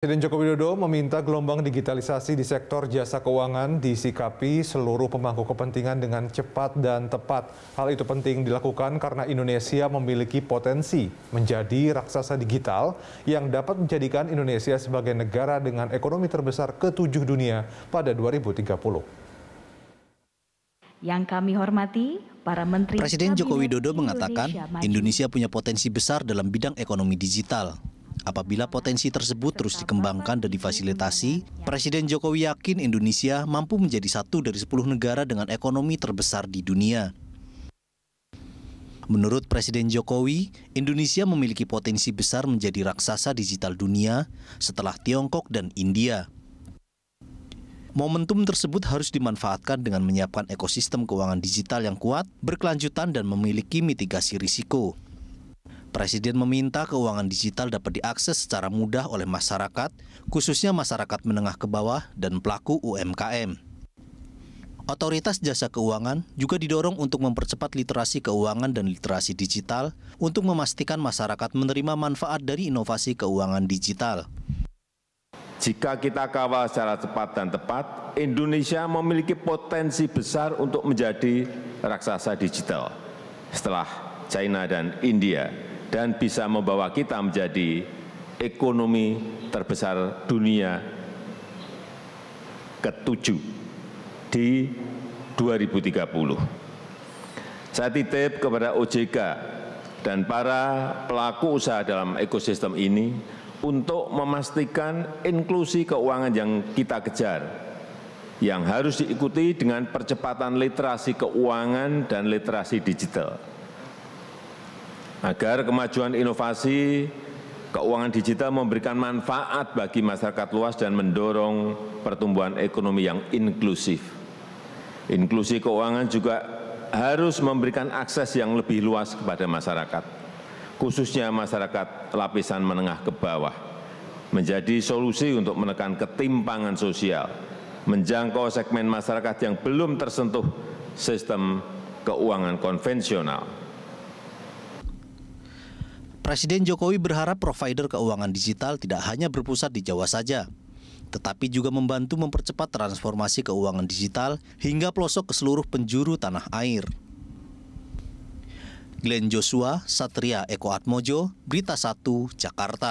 Presiden Joko Widodo meminta gelombang digitalisasi di sektor jasa keuangan disikapi seluruh pemangku kepentingan dengan cepat dan tepat. Hal itu penting dilakukan karena Indonesia memiliki potensi menjadi raksasa digital yang dapat menjadikan Indonesia sebagai negara dengan ekonomi terbesar ketujuh dunia pada 2030. Yang kami hormati, para menteri Presiden Joko Widodo mengatakan Indonesia, Indonesia punya potensi besar dalam bidang ekonomi digital. Apabila potensi tersebut terus dikembangkan dan difasilitasi, Presiden Jokowi yakin Indonesia mampu menjadi satu dari 10 negara dengan ekonomi terbesar di dunia. Menurut Presiden Jokowi, Indonesia memiliki potensi besar menjadi raksasa digital dunia setelah Tiongkok dan India. Momentum tersebut harus dimanfaatkan dengan menyiapkan ekosistem keuangan digital yang kuat, berkelanjutan, dan memiliki mitigasi risiko. Presiden meminta keuangan digital dapat diakses secara mudah oleh masyarakat, khususnya masyarakat menengah ke bawah dan pelaku UMKM. Otoritas jasa keuangan juga didorong untuk mempercepat literasi keuangan dan literasi digital untuk memastikan masyarakat menerima manfaat dari inovasi keuangan digital. Jika kita kawal secara cepat dan tepat, Indonesia memiliki potensi besar untuk menjadi raksasa digital setelah China dan India dan bisa membawa kita menjadi ekonomi terbesar dunia ketujuh di 2030. Saya titip kepada OJK dan para pelaku usaha dalam ekosistem ini untuk memastikan inklusi keuangan yang kita kejar yang harus diikuti dengan percepatan literasi keuangan dan literasi digital agar kemajuan inovasi keuangan digital memberikan manfaat bagi masyarakat luas dan mendorong pertumbuhan ekonomi yang inklusif. Inklusi keuangan juga harus memberikan akses yang lebih luas kepada masyarakat, khususnya masyarakat lapisan menengah ke bawah, menjadi solusi untuk menekan ketimpangan sosial, menjangkau segmen masyarakat yang belum tersentuh sistem keuangan konvensional. Presiden Jokowi berharap provider keuangan digital tidak hanya berpusat di Jawa saja, tetapi juga membantu mempercepat transformasi keuangan digital hingga pelosok ke seluruh penjuru tanah air. Glenn Joshua, Satria Eko Atmojo, Berita 1, Jakarta.